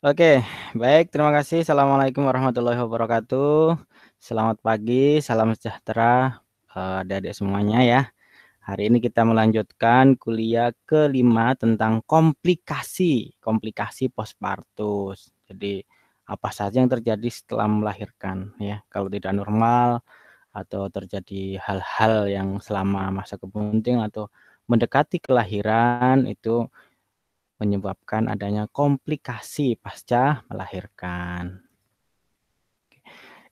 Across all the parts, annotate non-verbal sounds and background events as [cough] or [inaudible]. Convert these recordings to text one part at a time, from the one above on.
Oke, baik. Terima kasih. Assalamualaikum warahmatullahi wabarakatuh. Selamat pagi, salam sejahtera uh, adik-adik semuanya ya. Hari ini kita melanjutkan kuliah kelima tentang komplikasi, komplikasi postpartus. Jadi apa saja yang terjadi setelah melahirkan ya, kalau tidak normal atau terjadi hal-hal yang selama masa kebunting atau mendekati kelahiran itu menyebabkan adanya komplikasi pasca melahirkan.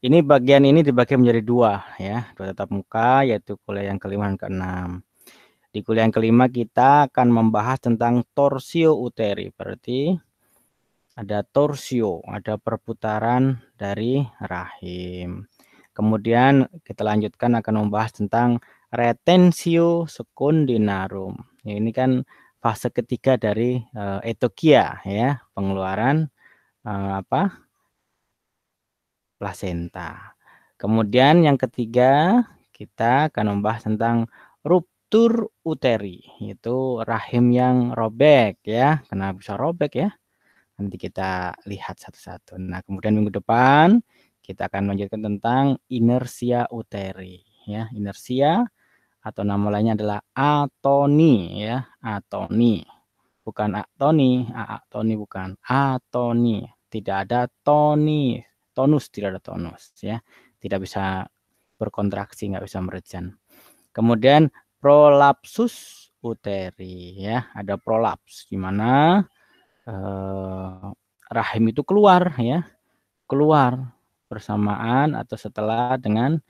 Ini bagian ini dibagi menjadi dua ya, dua tatap muka yaitu kuliah yang kelima dan keenam. Di kuliah yang kelima kita akan membahas tentang torsio uteri, berarti ada torsio, ada perputaran dari rahim. Kemudian kita lanjutkan akan membahas tentang retensio secundinarum. ini kan fase ketiga dari uh, etokia ya, pengeluaran uh, apa? plasenta. Kemudian yang ketiga, kita akan membahas tentang ruptur uteri, itu rahim yang robek ya. Kenapa bisa robek ya? Nanti kita lihat satu-satu. Nah, kemudian minggu depan kita akan melanjutkan tentang inersia uteri ya, inersia atau nama lainnya adalah atoni ya, atoni. Bukan atoni, atoni bukan, atoni. Tidak ada toni, tonus tidak ada tonus ya. Tidak bisa berkontraksi, nggak bisa merejan. Kemudian prolapsus uteri ya, ada prolaps gimana eh, rahim itu keluar ya. Keluar bersamaan atau setelah dengan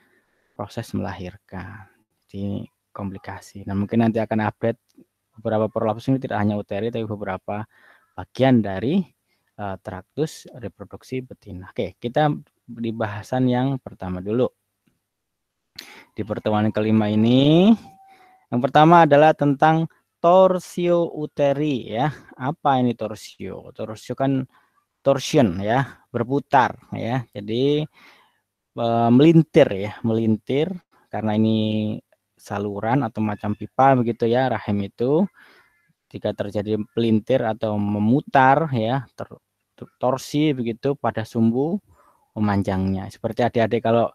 proses melahirkan terjadi komplikasi. Nah, mungkin nanti akan update beberapa prolapsus ini tidak hanya uteri tapi beberapa bagian dari uh, traktus reproduksi betina. Oke, kita di bahasan yang pertama dulu. Di pertemuan kelima ini yang pertama adalah tentang torsio uteri ya. Apa ini torsio? Torsio kan torsion ya, berputar ya. Jadi eh, melintir ya, melintir karena ini saluran atau macam pipa begitu ya rahim itu jika terjadi pelintir atau memutar ya ter, torsi begitu pada sumbu memanjangnya seperti adik-adik kalau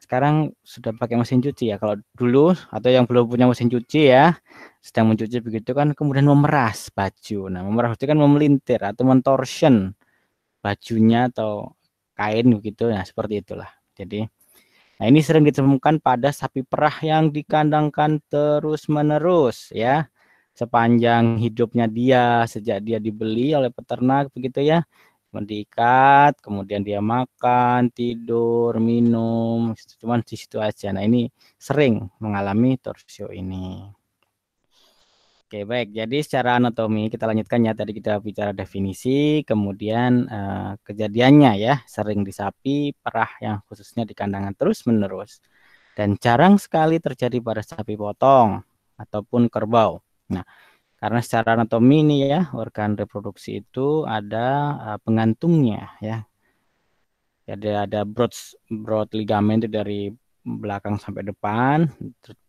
sekarang sudah pakai mesin cuci ya kalau dulu atau yang belum punya mesin cuci ya sedang mencuci begitu kan kemudian memeras baju nah memeras itu kan memelintir atau mentorsion bajunya atau kain begitu nah seperti itulah jadi Nah, ini sering ditemukan pada sapi perah yang dikandangkan terus-menerus ya. Sepanjang hidupnya dia, sejak dia dibeli oleh peternak begitu ya. mendikat kemudian dia makan, tidur, minum, gitu. cuman di situ aja. Nah, ini sering mengalami torsio ini. Oke, baik. Jadi secara anatomi kita lanjutkan ya. Tadi kita bicara definisi, kemudian uh, kejadiannya ya, sering di sapi, perah yang khususnya di kandangan terus-menerus dan jarang sekali terjadi pada sapi potong ataupun kerbau. Nah, karena secara anatomi ini ya, organ reproduksi itu ada uh, eh, pengantungnya ya. Jadi ada broad broad ligamen itu dari belakang sampai depan,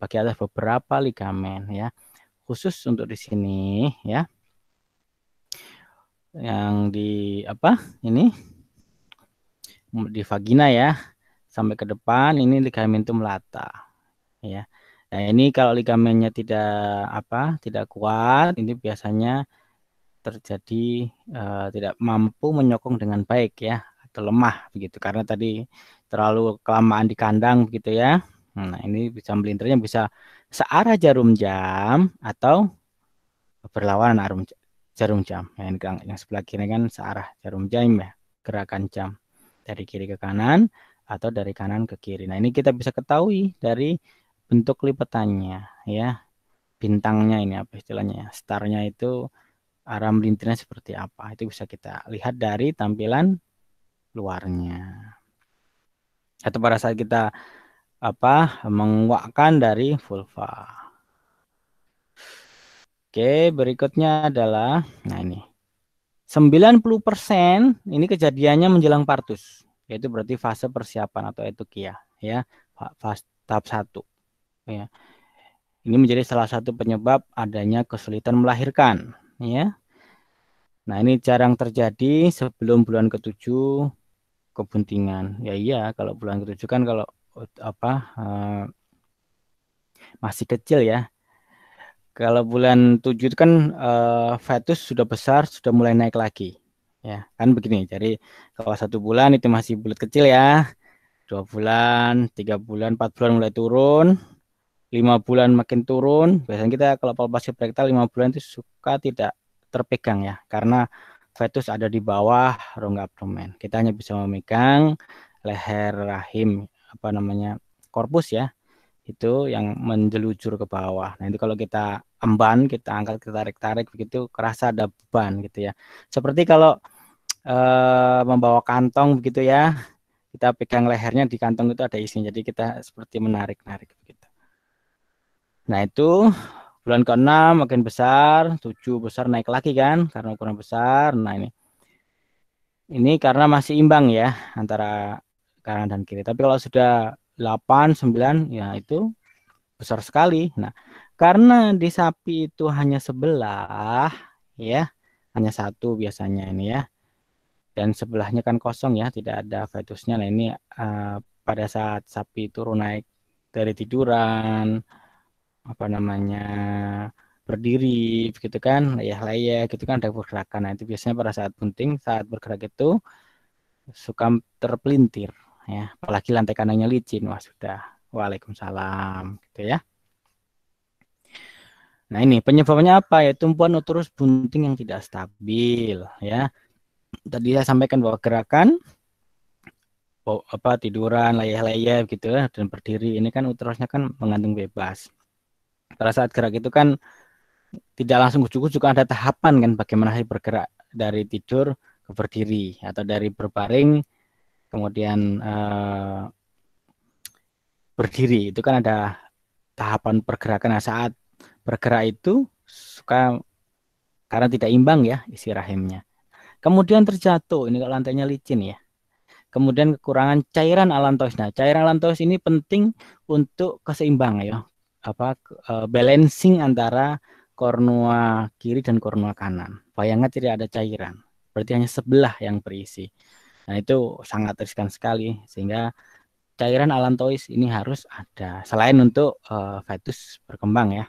bagi ada beberapa ligamen ya khusus untuk di sini ya. Yang di apa? Ini di vagina ya sampai ke depan ini ligamentum lata ya. Nah, ini kalau ligamennya tidak apa? tidak kuat, ini biasanya terjadi uh, tidak mampu menyokong dengan baik ya atau lemah begitu karena tadi terlalu kelamaan di kandang begitu ya. Nah, ini bisa melintirnya bisa searah jarum jam atau berlawanan arum jarum jam. yang, ya, yang sebelah kiri kan searah jarum jam ya, gerakan jam dari kiri ke kanan atau dari kanan ke kiri. Nah, ini kita bisa ketahui dari bentuk lipatannya ya. Bintangnya ini apa istilahnya? Ya? Starnya itu arah melintirnya seperti apa. Itu bisa kita lihat dari tampilan luarnya. Atau pada saat kita apa menguakkan dari vulva. Oke, berikutnya adalah nah ini. 90% ini kejadiannya menjelang partus, yaitu berarti fase persiapan atau etukia ya, fase tahap 1. Ya. Ini menjadi salah satu penyebab adanya kesulitan melahirkan, ya. Nah, ini jarang terjadi sebelum bulan ketujuh kebuntingan. Ya iya, kalau bulan ketujuh kan kalau apa uh, masih kecil ya. Kalau bulan tujuh itu kan uh, fetus sudah besar, sudah mulai naik lagi. Ya, kan begini. Jadi kalau satu bulan itu masih bulat kecil ya. Dua bulan, tiga bulan, empat bulan mulai turun. Lima bulan makin turun. Biasanya kita kalau palpasi prektal lima bulan itu suka tidak terpegang ya. Karena fetus ada di bawah rongga abdomen. Kita hanya bisa memegang leher rahim apa namanya korpus ya itu yang menjelujur ke bawah. Nah itu kalau kita emban, kita angkat, kita tarik-tarik begitu, kerasa ada beban gitu ya. Seperti kalau e, membawa kantong begitu ya, kita pegang lehernya di kantong itu ada isinya, jadi kita seperti menarik-narik begitu. Nah itu bulan ke-6 makin besar, tujuh besar naik lagi kan, karena ukuran besar. Nah ini ini karena masih imbang ya antara kanan dan kiri. Tapi kalau sudah 8, 9 ya itu besar sekali. Nah, karena di sapi itu hanya sebelah ya, hanya satu biasanya ini ya. Dan sebelahnya kan kosong ya, tidak ada fetusnya. Nah, ini uh, pada saat sapi turun naik dari tiduran apa namanya berdiri gitu kan ya, layah-layah gitu kan ada pergerakan nah itu biasanya pada saat penting saat bergerak itu suka terpelintir ya apalagi lantai kandangnya licin wah sudah waalaikumsalam gitu ya nah ini penyebabnya apa ya tumpuan uterus bunting yang tidak stabil ya tadi saya sampaikan bahwa gerakan apa tiduran layah-layah gitu ya, dan berdiri ini kan uterusnya kan mengandung bebas pada saat gerak itu kan tidak langsung cukup juga ada tahapan kan bagaimana sih bergerak dari tidur ke berdiri atau dari berbaring kemudian eh, berdiri itu kan ada tahapan pergerakan nah, saat bergerak itu suka karena tidak imbang ya isi rahimnya kemudian terjatuh ini kalau lantainya licin ya kemudian kekurangan cairan alantois nah cairan alantois ini penting untuk keseimbangan ya apa uh, balancing antara kornua kiri dan kornua kanan. Bayangkan tidak ada cairan, berarti hanya sebelah yang berisi. Nah, itu sangat riskan sekali sehingga cairan alantois ini harus ada selain untuk uh, fetus berkembang ya.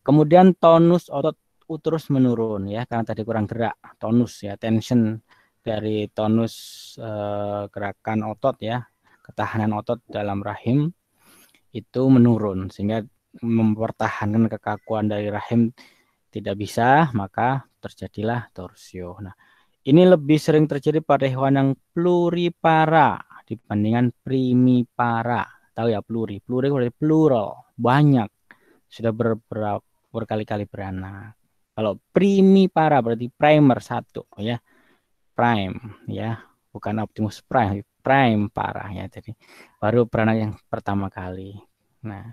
Kemudian tonus otot uterus menurun ya karena tadi kurang gerak, tonus ya, tension dari tonus uh, gerakan otot ya, ketahanan otot dalam rahim itu menurun sehingga mempertahankan kekakuan dari rahim tidak bisa maka terjadilah torsio. Nah, ini lebih sering terjadi pada hewan yang pluripara dibandingkan primipara. Tahu ya pluri, pluri berarti plural, banyak. Sudah beberapa berkali-kali beranak. Kalau primipara berarti primer satu ya. Prime ya, bukan Optimus Prime, Prime parah ya. Jadi baru beranak yang pertama kali. Nah,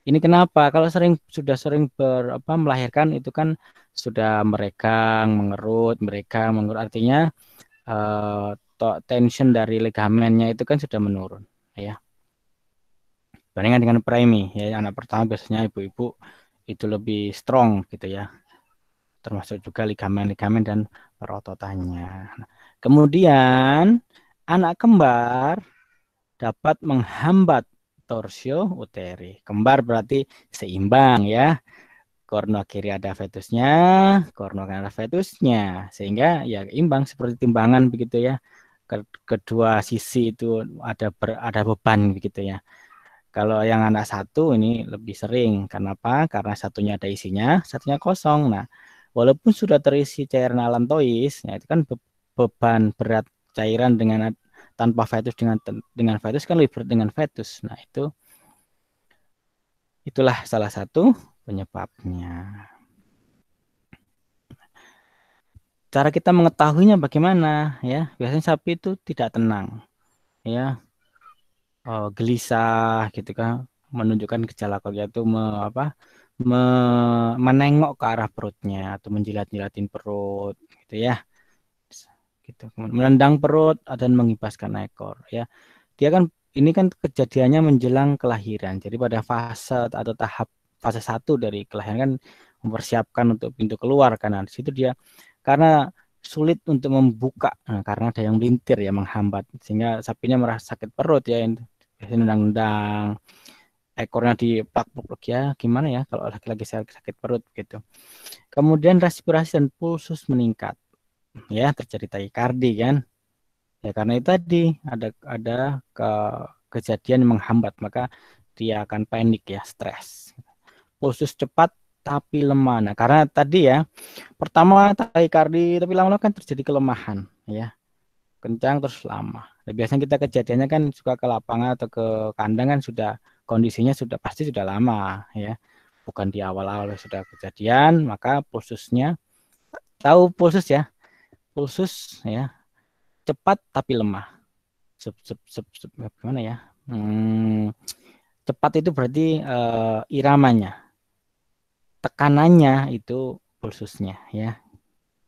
ini kenapa? Kalau sering sudah sering ber, apa, melahirkan itu kan sudah mereka mengerut, mereka mengerut artinya uh, tension dari ligamennya itu kan sudah menurun, ya. Bandingkan dengan primi, ya anak pertama biasanya ibu-ibu itu lebih strong gitu ya. Termasuk juga ligamen-ligamen dan perototannya. Nah, kemudian anak kembar dapat menghambat torsio uteri. Kembar berarti seimbang ya. Korno kiri ada fetusnya, korno kanan ada fetusnya. Sehingga ya imbang seperti timbangan begitu ya. Kedua sisi itu ada ber, ada beban begitu ya. Kalau yang anak satu ini lebih sering. Kenapa? Karena satunya ada isinya, satunya kosong. Nah, walaupun sudah terisi cairan alam ya nah itu kan beban berat cairan dengan tanpa fetus dengan dengan fetus kan lebih dengan fetus. Nah, itu itulah salah satu penyebabnya. Cara kita mengetahuinya bagaimana ya? Biasanya sapi itu tidak tenang. Ya. Oh, gelisah gitu kan menunjukkan gejala kalau itu me, apa? Me, menengok ke arah perutnya atau menjilat-jilatin perut gitu ya gitu. Menendang perut dan mengipaskan ekor ya. Dia kan ini kan kejadiannya menjelang kelahiran. Jadi pada fase atau tahap fase satu dari kelahiran kan mempersiapkan untuk pintu keluar karena di situ dia karena sulit untuk membuka nah, karena ada yang melintir ya menghambat sehingga sapinya merasa sakit perut ya nendang-nendang ekornya di pak ya gimana ya kalau laki-laki sakit perut gitu kemudian respirasi dan pulsus meningkat ya terjadi takikardi kan ya karena itu tadi ada ada ke, kejadian yang menghambat maka dia akan panik ya stres pulsus cepat tapi lemah nah karena tadi ya pertama takikardi tapi lama-lama kan terjadi kelemahan ya kencang terus lama nah, biasanya kita kejadiannya kan suka ke lapangan atau ke kandang kan sudah kondisinya sudah pasti sudah lama ya bukan di awal-awal sudah kejadian maka pulsusnya tahu pulsus ya pulsus ya cepat tapi lemah gimana ya hmm, cepat itu berarti uh, iramanya tekanannya itu pulsusnya ya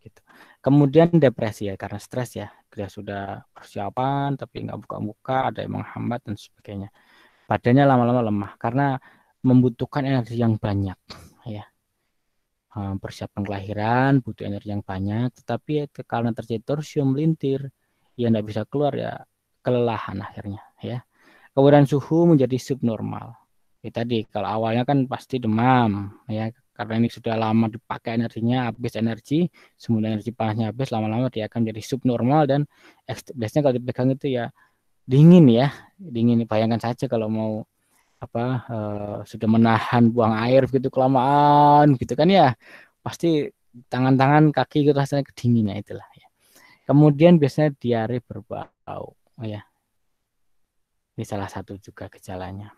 gitu. kemudian depresi ya karena stres ya dia sudah persiapan tapi nggak buka-buka ada yang menghambat dan sebagainya badannya lama-lama lemah karena membutuhkan energi yang banyak ya Ehm, persiapan kelahiran butuh energi yang banyak tetapi ya, karena terjadi torsium melintir ya tidak bisa keluar ya kelelahan akhirnya ya kemudian suhu menjadi subnormal ya, tadi kalau awalnya kan pasti demam ya karena ini sudah lama dipakai energinya habis energi semua energi panasnya habis lama-lama dia akan jadi subnormal dan biasanya kalau dipegang itu ya dingin ya dingin bayangkan saja kalau mau apa uh, sudah menahan buang air begitu kelamaan gitu kan ya pasti tangan-tangan kaki itu rasanya kedinginan ya, itulah ya. Kemudian biasanya diare berbau oh, ya. Ini salah satu juga gejalanya.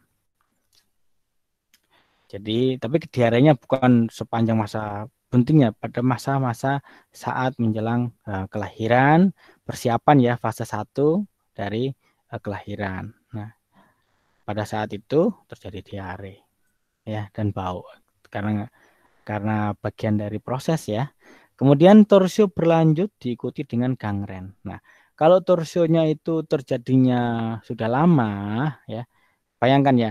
Jadi tapi diarenya bukan sepanjang masa buntingnya pada masa-masa saat menjelang uh, kelahiran, persiapan ya fase 1 dari uh, kelahiran pada saat itu terjadi diare ya dan bau karena karena bagian dari proses ya. Kemudian torsio berlanjut diikuti dengan gangren. Nah, kalau torsionya itu terjadinya sudah lama ya. Bayangkan ya,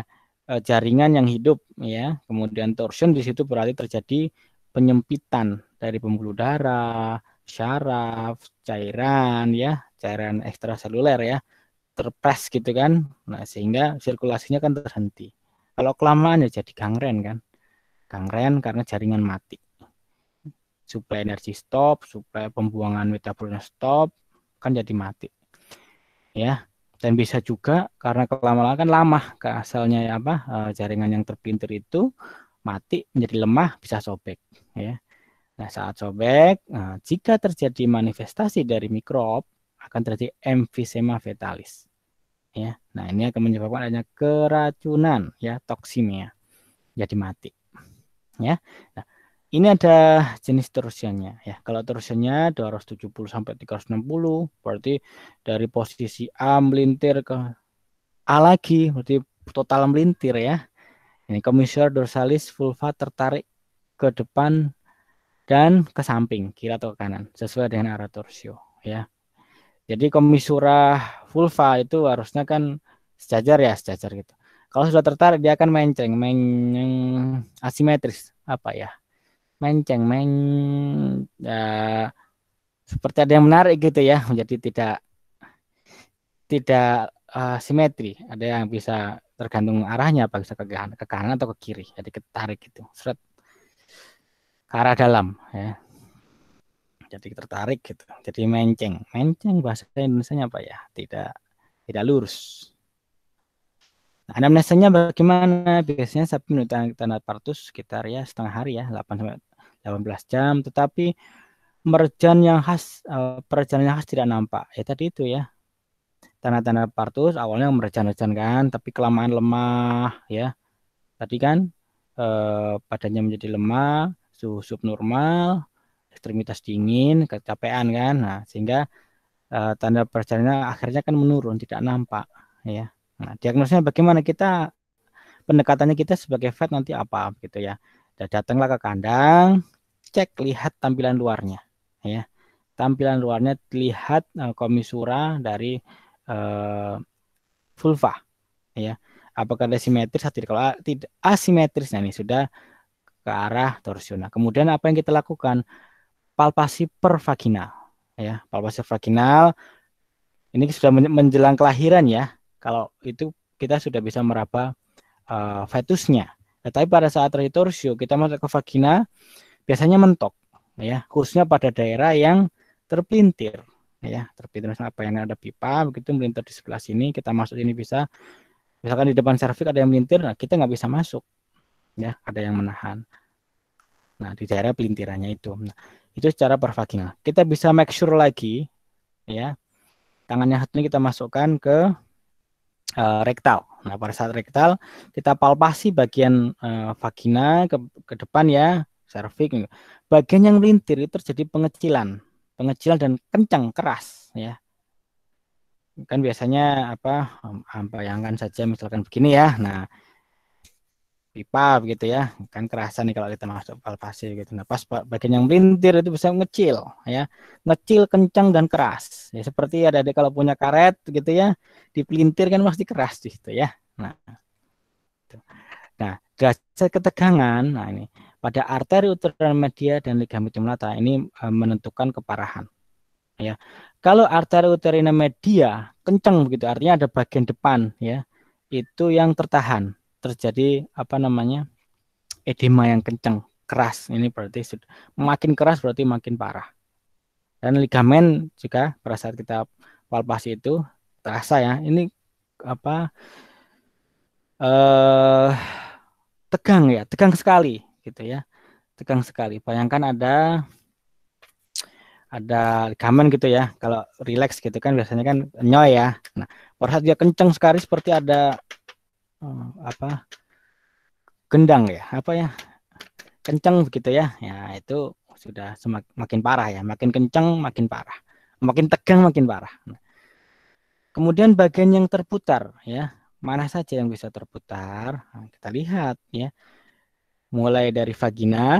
eh, jaringan yang hidup ya. Kemudian torsion di situ berarti terjadi penyempitan dari pembuluh darah, syaraf, cairan ya, cairan ekstraseluler ya terpres gitu kan. Nah, sehingga sirkulasinya kan terhenti. Kalau kelamaan ya jadi gangren kan. Gangren karena jaringan mati. Suplai energi stop, suplai pembuangan metabolnya stop, kan jadi mati. Ya, dan bisa juga karena kelamaan kan lama ke asalnya ya apa eh, jaringan yang terpinter itu mati menjadi lemah bisa sobek ya. Nah, saat sobek, nah, jika terjadi manifestasi dari mikrob akan terjadi emfisema fetalis. Ya, nah ini akan menyebabkan adanya keracunan, ya toksimia, jadi mati. Ya, nah ini ada jenis terusannya ya. Kalau terusannya 270 sampai 360 berarti dari posisi A melintir ke A lagi berarti total melintir ya. Ini komisar dorsalis vulva tertarik ke depan dan ke samping kiri atau ke kanan sesuai dengan arah torsio ya. Jadi komisura vulva itu harusnya kan sejajar ya, sejajar gitu. Kalau sudah tertarik dia akan menceng, menceng asimetris apa ya? Menceng, men ya, seperti ada yang menarik gitu ya, menjadi tidak tidak uh, simetri. Ada yang bisa tergantung arahnya apa bisa ke kanan, ke kanan atau ke kiri. Jadi ketarik gitu. Seret ke arah dalam ya jadi tertarik gitu jadi menceng menceng bahasa Indonesia apa ya tidak tidak lurus nah, anamnesanya bagaimana biasanya sapi menurut tanda partus sekitar ya setengah hari ya 8 18 jam tetapi merjan yang khas eh, perjalanan yang khas tidak nampak ya tadi itu ya tanda-tanda partus awalnya merjan-merjan kan tapi kelamaan lemah ya tadi kan eh, badannya menjadi lemah suhu normal ekstremitas dingin, kecapean kan. Nah, sehingga e, tanda perjalanan akhirnya kan menurun, tidak nampak ya. Nah, diagnosnya bagaimana kita pendekatannya kita sebagai vet nanti apa gitu ya. Dan datanglah ke kandang, cek lihat tampilan luarnya ya. Tampilan luarnya lihat e, eh, komisura dari e, vulva ya. Apakah ada simetris atau kalau tidak asimetris nah ini sudah ke arah torsional. Kemudian apa yang kita lakukan? palpasi pervaginal ya palpasi vaginal ini sudah menjelang kelahiran ya kalau itu kita sudah bisa meraba uh, fetusnya tetapi pada saat retorsio kita masuk ke vagina biasanya mentok ya khususnya pada daerah yang terpelintir ya terpelintir apa yang ada pipa begitu melintir di sebelah sini kita masuk ini bisa misalkan di depan serviks ada yang melintir nah kita nggak bisa masuk ya ada yang menahan nah di daerah pelintirannya itu nah, itu secara vagina Kita bisa make sure lagi ya. Tangannya ini kita masukkan ke uh, rektal. Nah, pada saat rektal kita palpasi bagian uh, vagina ke, ke depan ya, serviks. Gitu. Bagian yang lintir itu terjadi pengecilan, pengecilan dan kencang keras ya kan biasanya apa eh, apa yang kan saja misalkan begini ya nah pipa begitu ya kan kerasa nih kalau kita masuk palpasi gitu nah pas bagian yang melintir itu bisa ngecil ya ngecil kencang dan keras ya seperti ada adik kalau punya karet gitu ya dipelintir kan pasti keras gitu ya nah gitu. nah derajat ketegangan nah ini pada arteri uteran media dan ligamen tumulata ini e, menentukan keparahan ya kalau arteri uterina media kencang begitu artinya ada bagian depan ya itu yang tertahan terjadi apa namanya edema yang kencang keras ini berarti makin keras berarti makin parah dan ligamen juga pada saat kita palpasi itu terasa ya ini apa eh tegang ya tegang sekali gitu ya tegang sekali bayangkan ada ada ligamen gitu ya kalau rileks gitu kan biasanya kan nyoy ya nah pada saat dia kencang sekali seperti ada Eh, apa gendang ya apa ya kencang begitu ya ya itu sudah semakin parah ya makin kencang makin parah makin tegang makin parah nah, kemudian bagian yang terputar ya mana saja yang bisa terputar nah, kita lihat ya mulai dari vagina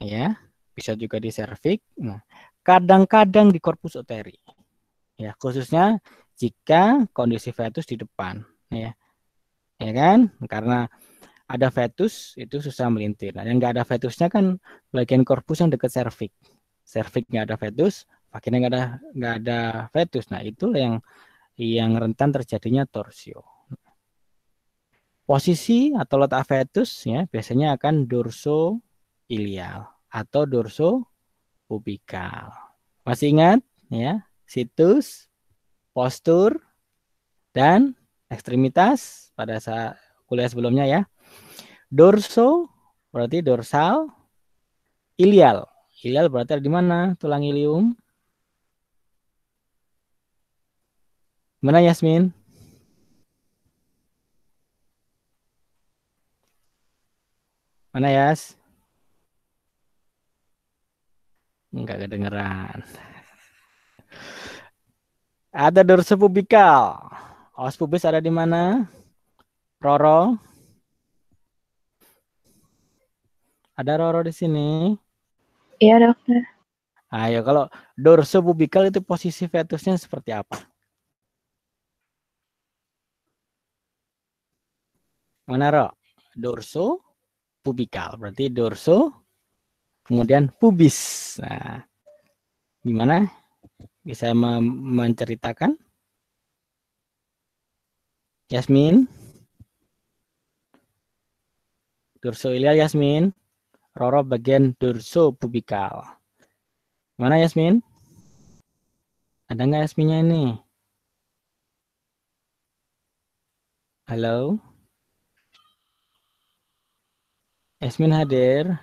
ya bisa juga di serviks nah kadang-kadang di korpus uteri ya khususnya jika kondisi fetus di depan ya ya kan? Karena ada fetus itu susah melintir. Nah, yang nggak ada fetusnya kan bagian korpus yang dekat serviks. cervix nggak ada fetus, vagina nggak ada nggak ada fetus. Nah, itu yang yang rentan terjadinya torsio. Posisi atau letak fetus ya biasanya akan dorso ilial atau dorso pubikal. Masih ingat ya? Situs, postur, dan ekstremitas pada saat kuliah sebelumnya ya. Dorso berarti dorsal, ilial. Ilial berarti ada di mana? Tulang ilium. Mana Yasmin? Mana Yas? Enggak kedengeran. Ada dorsal pubikal. Awas pubis ada di mana? Roro. Ada Roro di sini? Iya, dokter. Ayo, ah, iya, kalau dorso pubikal itu posisi fetusnya seperti apa? Mana, Ro? Dorso pubikal. Berarti dorso kemudian pubis. Nah, gimana? Bisa menceritakan? Yasmin. durso ilia Yasmin. Roro bagian durso pubikal. Mana Yasmin? Ada nggak Yasminnya ini? Halo? Yasmin hadir.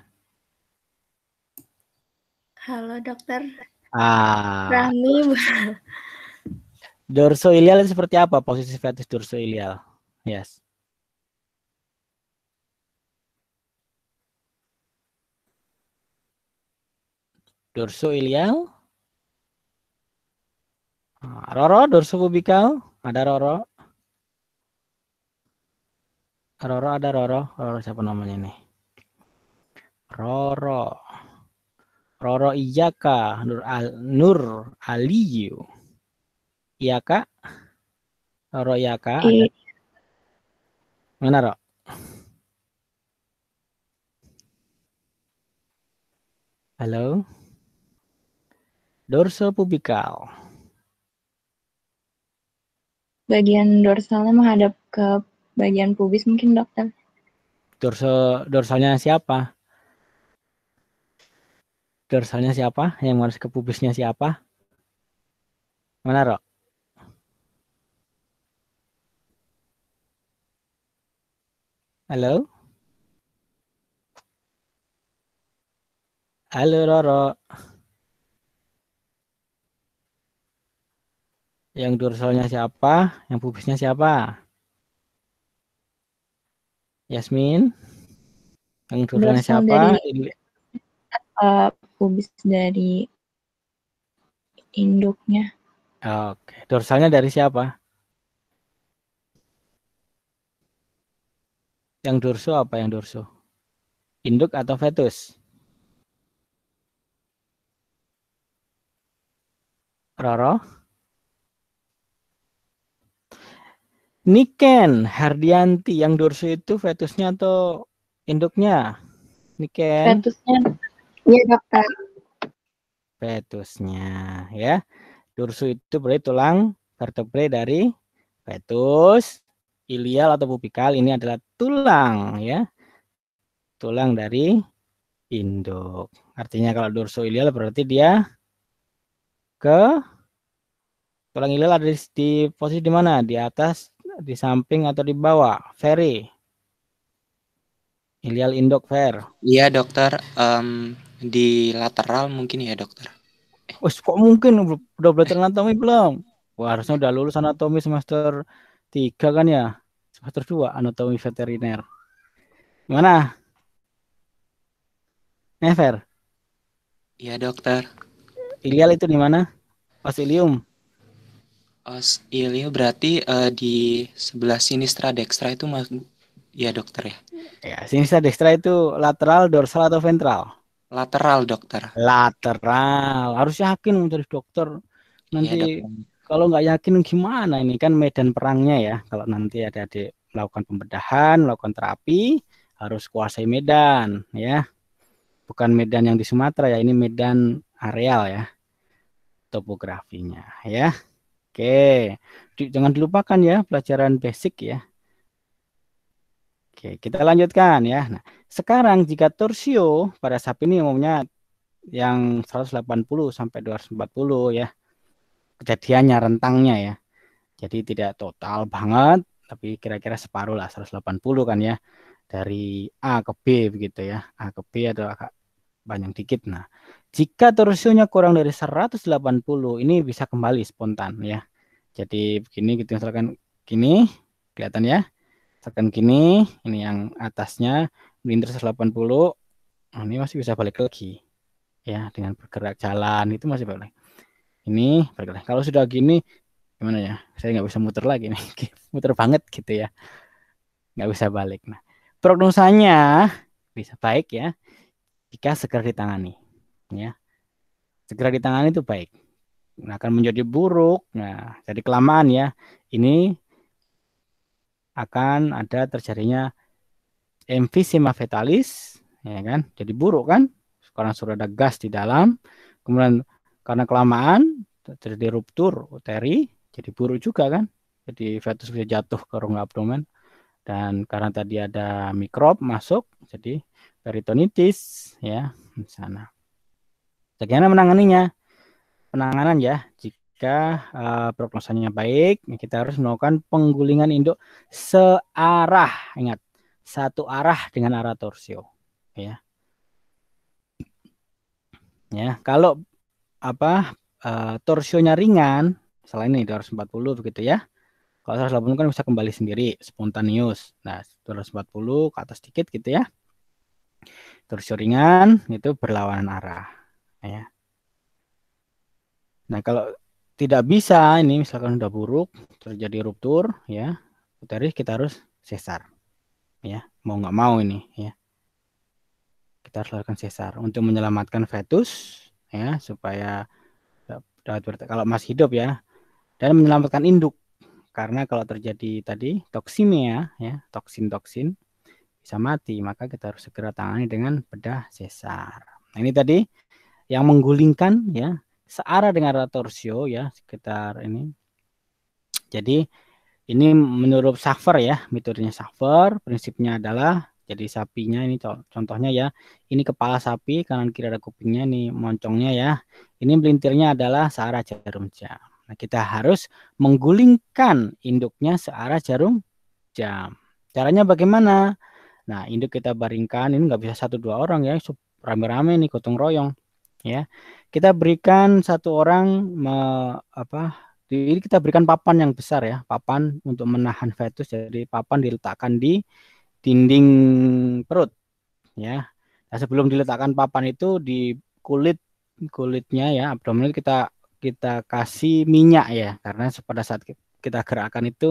Halo dokter. Ah. Rahmi. Dorso itu seperti apa posisi dorso ilial Yes. dorso ilial ah, Roro dorso pubikal. ada Roro. Roro ada Roro, Roro siapa namanya nih? Roro. Roro Ijaka, Nur Al Nur Aliyu. Iya kak. Ro ya kak. Mana Ro? Halo. Dorsal pubikal. Bagian dorsalnya menghadap ke bagian pubis mungkin dokter. Dorsal dorsalnya siapa? Dorsalnya siapa? Yang harus ke pubisnya siapa? Mana Rok? Halo? Halo Roro. Yang dorsalnya siapa? Yang pubisnya siapa? Yasmin? Yang dorsalnya siapa? Dari, uh, eh, pubis dari induknya. Oke, dorsalnya dari siapa? Yang dorso apa yang dorso? Induk atau fetus? Roro? Niken Hardianti yang dorso itu fetusnya atau induknya? Niken. Fetusnya. Iya, Dokter. Fetusnya, ya. Dorso itu berarti tulang vertebrae dari fetus ilial atau pubikal ini adalah tulang ya. Tulang dari induk. Artinya kalau dorso ilial berarti dia ke tulang ilial ada di, di posisi di mana? Di atas, di samping atau di bawah? Very. Ilial induk fair. Iya dokter, um, di lateral mungkin ya dokter. Wes kok mungkin udah belajar anatomi belum? Wah harusnya udah lulus anatomi semester tiga kan ya semester dua anatomi veteriner gimana Never iya dokter Ilial itu di mana Osilium Os berarti uh, di sebelah sinistra dextra itu mas ya dokter ya ya sinistra dextra itu lateral dorsal atau ventral lateral dokter lateral harus yakin untuk dokter iya, nanti ya, dokter kalau nggak yakin gimana ini kan medan perangnya ya kalau nanti ada di melakukan pembedahan melakukan terapi harus kuasai medan ya bukan medan yang di Sumatera ya ini medan areal ya topografinya ya oke jangan dilupakan ya pelajaran basic ya Oke, kita lanjutkan ya. Nah, sekarang jika torsio pada sapi ini umumnya yang 180 sampai 240 ya kejadiannya rentangnya ya. Jadi tidak total banget, tapi kira-kira separuh lah 180 kan ya dari A ke B begitu ya. A ke B atau agak panjang dikit. Nah, jika torsionya kurang dari 180 ini bisa kembali spontan ya. Jadi begini gitu misalkan gini kelihatan ya. Misalkan gini, ini yang atasnya melintir 180. Nah, ini masih bisa balik lagi ya dengan bergerak jalan itu masih balik ini baiklah kalau sudah gini gimana ya saya nggak bisa muter lagi nih [laughs] muter banget gitu ya nggak bisa balik nah prognosanya bisa baik ya jika segera ditangani ya segera ditangani itu baik nah, akan menjadi buruk nah jadi kelamaan ya ini akan ada terjadinya emfisema fetalis ya kan jadi buruk kan karena sudah ada gas di dalam kemudian karena kelamaan terjadi ruptur uteri oh, jadi buruk juga kan jadi fetus bisa jatuh ke rongga abdomen dan karena tadi ada mikrob masuk jadi peritonitis ya di sana bagaimana menanganinya penanganan ya jika uh, prognosanya baik kita harus melakukan penggulingan induk searah ingat satu arah dengan arah torsio ya ya kalau apa uh, eh, torsionya ringan, selain ini 240 begitu ya. Kalau 180 kan bisa kembali sendiri, spontanius. Nah, 240 ke atas sedikit gitu ya. Torsio ringan itu berlawanan arah. Ya. Nah, kalau tidak bisa ini misalkan sudah buruk, terjadi ruptur ya, dari kita harus sesar. Ya, mau nggak mau ini ya. Kita harus lakukan sesar untuk menyelamatkan fetus ya supaya Daud kalau masih hidup ya dan menyelamatkan induk karena kalau terjadi tadi toksimia ya toksin-toksin bisa mati maka kita harus segera tangani dengan bedah sesar. Nah, ini tadi yang menggulingkan ya searah dengan ratorsio ya sekitar ini. Jadi ini menurut Safer ya metodenya Safer prinsipnya adalah jadi sapinya ini contohnya ya, ini kepala sapi, kanan kiri ada kupingnya, ini moncongnya ya. Ini melintirnya adalah searah jarum jam. Nah, kita harus menggulingkan induknya searah jarum jam. Caranya bagaimana? Nah, induk kita baringkan, ini nggak bisa satu dua orang ya, rame-rame nih gotong royong ya. Kita berikan satu orang me, apa jadi kita berikan papan yang besar ya, papan untuk menahan fetus. Jadi papan diletakkan di dinding perut ya. Nah, sebelum diletakkan papan itu di kulit kulitnya ya abdomen kita kita kasih minyak ya karena pada saat kita gerakan itu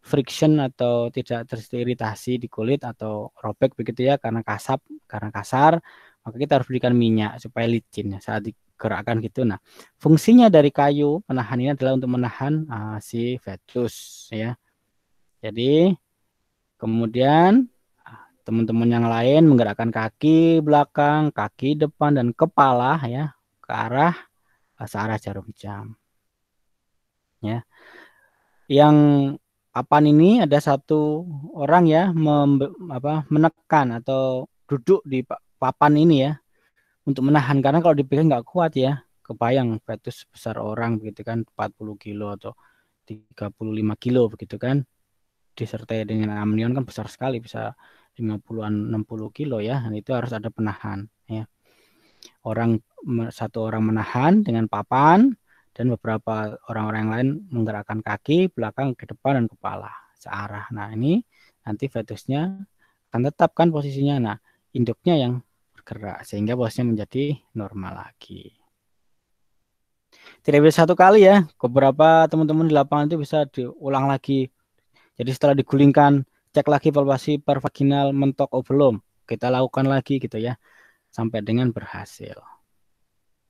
friction atau tidak teriritasi di kulit atau robek begitu ya karena kasap karena kasar maka kita harus berikan minyak supaya licin ya, saat digerakkan gitu nah fungsinya dari kayu penahan ini adalah untuk menahan uh, si fetus ya jadi Kemudian ah, teman-teman yang lain menggerakkan kaki belakang, kaki depan dan kepala ya ke arah eh, searah jarum jam. Ya. Yang apa ini ada satu orang ya mem, apa, menekan atau duduk di papan ini ya untuk menahan karena kalau dipegang nggak kuat ya kebayang berat sebesar orang begitu kan 40 kilo atau 35 kilo begitu kan disertai dengan amnion kan besar sekali bisa 50-an 60 kilo ya dan itu harus ada penahan ya orang satu orang menahan dengan papan dan beberapa orang-orang yang lain menggerakkan kaki belakang ke depan dan kepala searah nah ini nanti fetusnya akan tetapkan posisinya nah induknya yang bergerak sehingga bosnya menjadi normal lagi tidak bisa satu kali ya beberapa teman-teman di lapangan itu bisa diulang lagi jadi setelah digulingkan, cek lagi per vaginal mentok oh belum. Kita lakukan lagi gitu ya sampai dengan berhasil.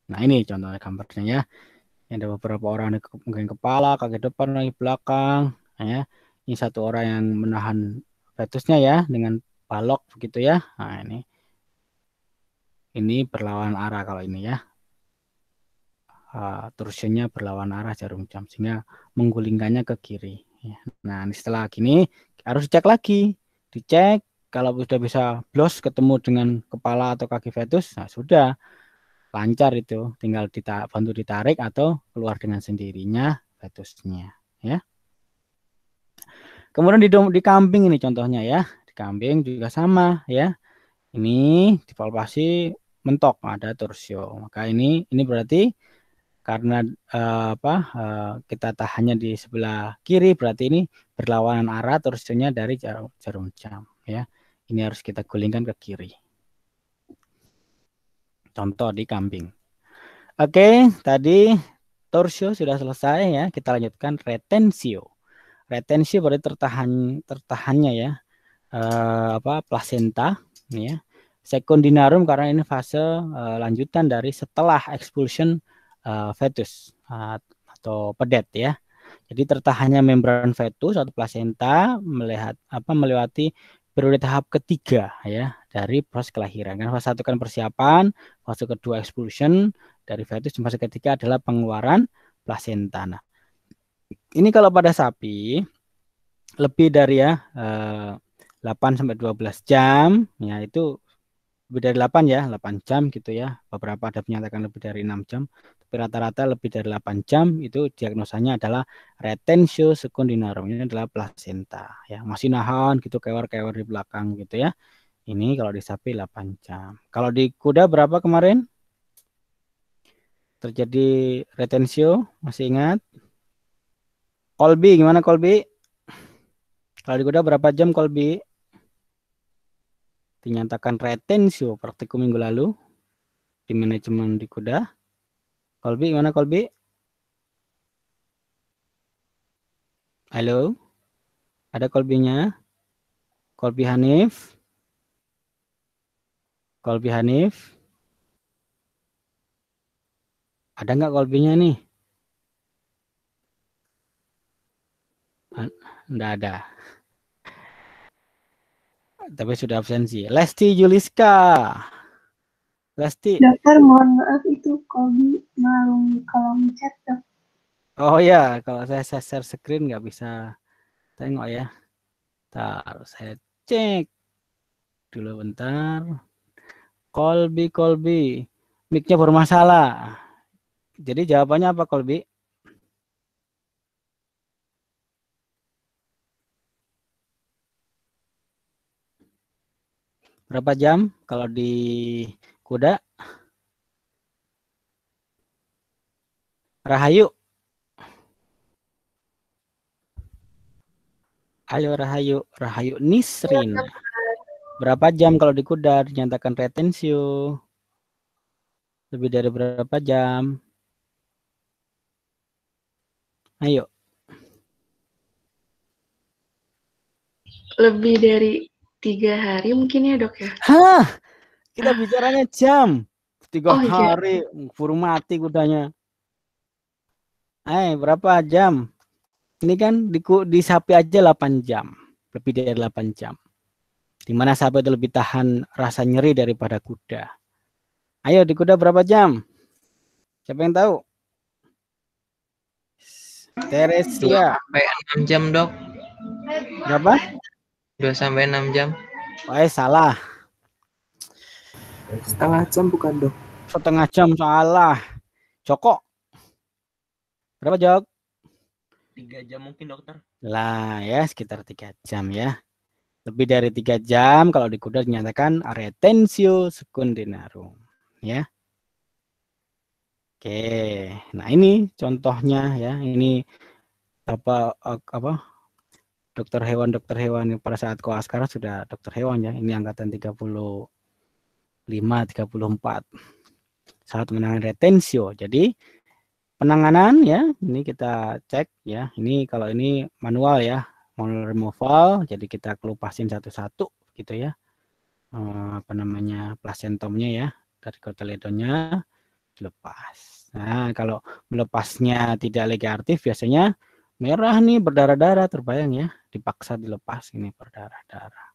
Nah ini contoh gambarnya ya. Ada beberapa orang mungkin kepala, kaki depan, lagi belakang. Ya. Ini satu orang yang menahan fetusnya ya dengan balok begitu ya. Nah ini ini berlawan arah kalau ini ya. Uh, terusnya berlawan arah jarum jam sehingga menggulingkannya ke kiri. Ya. Nah, setelah gini harus dicek lagi. Dicek kalau sudah bisa blos ketemu dengan kepala atau kaki fetus, nah sudah lancar itu. Tinggal dita bantu ditarik atau keluar dengan sendirinya fetusnya, ya. Kemudian di, di kambing ini contohnya ya. Di kambing juga sama ya. Ini dipalpasi mentok ada torsio. Maka ini ini berarti karena uh, apa uh, kita tahannya di sebelah kiri berarti ini berlawanan arah torsinya dari jarum, jarum jam ya. Ini harus kita gulingkan ke kiri. Contoh di kambing. Oke, tadi torsio sudah selesai ya. Kita lanjutkan retensio. Retensio berarti tertahan tertahannya ya. Uh, apa placenta ya sekundinarum karena ini fase uh, lanjutan dari setelah expulsion uh, fetus uh, atau pedet ya. Jadi tertahannya membran fetus atau plasenta melihat apa melewati periode tahap ketiga ya dari proses kelahiran. Karena fase satu kan persiapan, fase kedua expulsion dari fetus, dan fase ketiga adalah pengeluaran plasenta. Nah, ini kalau pada sapi lebih dari ya eh, 8 sampai 12 jam ya itu lebih dari 8 ya, 8 jam gitu ya. Beberapa ada menyatakan lebih dari 6 jam, tapi rata-rata lebih dari 8 jam itu diagnosanya adalah retensio secundinarum. Ini adalah plasenta ya, masih nahan gitu kewar-kewar di belakang gitu ya. Ini kalau di sapi 8 jam. Kalau di kuda berapa kemarin? Terjadi retensio, masih ingat? Kolbi gimana Kolbi? Kalau di kuda berapa jam Kolbi? dinyatakan retensio praktikum minggu lalu di manajemen di kuda. Kolbi gimana Kolbi? Halo? Ada Kolbinya? Kolbi Hanif? Kolbi Hanif? Ada nggak kolbinya nih? Nggak ada tapi sudah absensi. Lesti Juliska. Lesti. Dokter, mohon maaf itu Kobi melalui kolom chat, dok. Oh ya, kalau saya, saya share screen nggak bisa tengok ya. Tar, saya cek dulu bentar. Kolbi, Kolbi. micnya bermasalah. Jadi jawabannya apa, Kolbi? berapa jam kalau di kuda? Rahayu. Ayo Rahayu, Rahayu Nisrin. Iya, berapa jam kalau di kuda dinyatakan retensio? Lebih dari berapa jam? Ayo. Lebih dari tiga hari mungkin ya dok ya? Hah? Kita bicaranya jam. Tiga oh, iya. hari, iya. buru mati kudanya. Eh, berapa jam? Ini kan di, di sapi aja 8 jam. Lebih dari 8 jam. Dimana sapi itu lebih tahan rasa nyeri daripada kuda. Ayo di kuda berapa jam? Siapa yang tahu? Teresia. 2 sampai 6 jam, Dok. Berapa? 2 sampai enam jam. Wah, salah. Setengah jam bukan, Dok. Setengah jam salah. Joko. Berapa, Jok? tiga jam mungkin, Dokter. Lah, ya sekitar tiga jam ya. Lebih dari tiga jam kalau di kuda dinyatakan retensio secundinarum, ya. Oke. Nah, ini contohnya ya. Ini apa eh, apa dokter hewan dokter hewan pada saat koas sekarang sudah dokter hewan ya ini angkatan 35 34 saat menangani retensio jadi penanganan ya ini kita cek ya ini kalau ini manual ya manual removal jadi kita kelupasin satu-satu gitu ya eh, apa namanya placentomnya ya dari koteledonnya lepas nah kalau melepasnya tidak lagi legatif biasanya merah nih berdarah-darah terbayang ya dipaksa dilepas ini berdarah-darah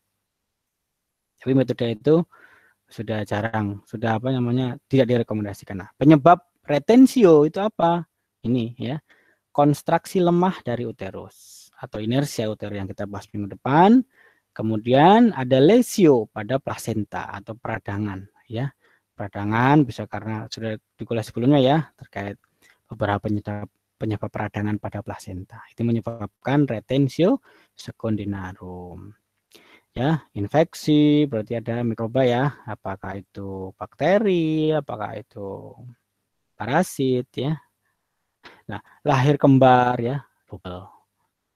tapi metode itu sudah jarang sudah apa namanya tidak direkomendasikan nah penyebab retensio itu apa ini ya konstruksi lemah dari uterus atau inersia uterus yang kita bahas minggu depan kemudian ada lesio pada placenta atau peradangan ya peradangan bisa karena sudah di kuliah sebelumnya ya terkait beberapa penyebab penyebab peradangan pada plasenta. Itu menyebabkan retensio secundinarum. Ya, infeksi berarti ada mikroba ya, apakah itu bakteri, apakah itu parasit ya. Nah, lahir kembar ya, double.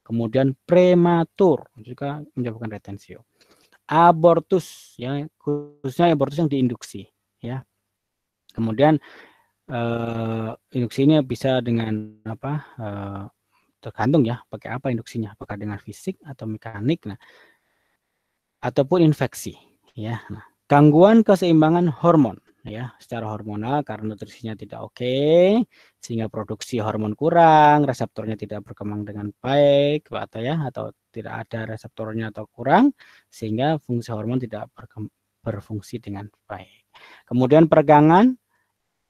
Kemudian prematur juga menyebabkan retensio. Abortus ya, khususnya abortus yang diinduksi ya. Kemudian Induksi eh, induksinya bisa dengan apa, uh, tergantung ya pakai apa induksinya, apakah dengan fisik atau mekanik. Nah ataupun infeksi ya. Nah, gangguan keseimbangan hormon ya, secara hormonal karena nutrisinya tidak oke sehingga produksi hormon kurang, reseptornya tidak berkembang dengan baik atau ya atau tidak ada reseptornya atau kurang sehingga fungsi hormon tidak berfungsi dengan baik. Kemudian peregangan